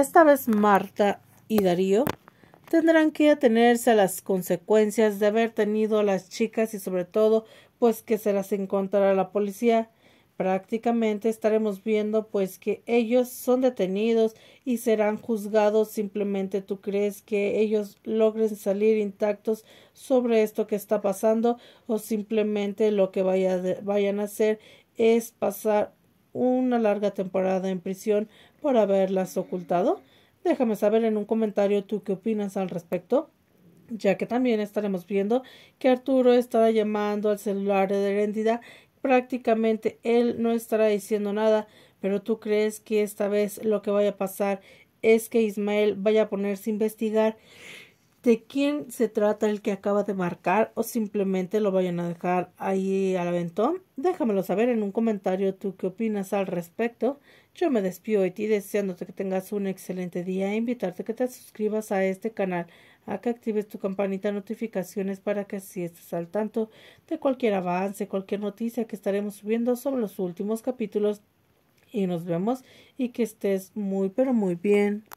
Esta vez Marta y Darío tendrán que atenerse a las consecuencias de haber tenido a las chicas y sobre todo pues que se las encontrará la policía. Prácticamente estaremos viendo pues que ellos son detenidos y serán juzgados simplemente tú crees que ellos logren salir intactos sobre esto que está pasando o simplemente lo que vayan a hacer es pasar una larga temporada en prisión por haberlas ocultado? Déjame saber en un comentario tú qué opinas al respecto, ya que también estaremos viendo que Arturo estará llamando al celular de Heréndida. Prácticamente él no estará diciendo nada, pero tú crees que esta vez lo que vaya a pasar es que Ismael vaya a ponerse a investigar de quién se trata el que acaba de marcar o simplemente lo vayan a dejar ahí al aventón. Déjamelo saber en un comentario tú qué opinas al respecto. Yo me despido de ti deseándote que tengas un excelente día e invitarte a que te suscribas a este canal, a que actives tu campanita de notificaciones para que así estés al tanto de cualquier avance, cualquier noticia que estaremos subiendo sobre los últimos capítulos. Y nos vemos y que estés muy pero muy bien.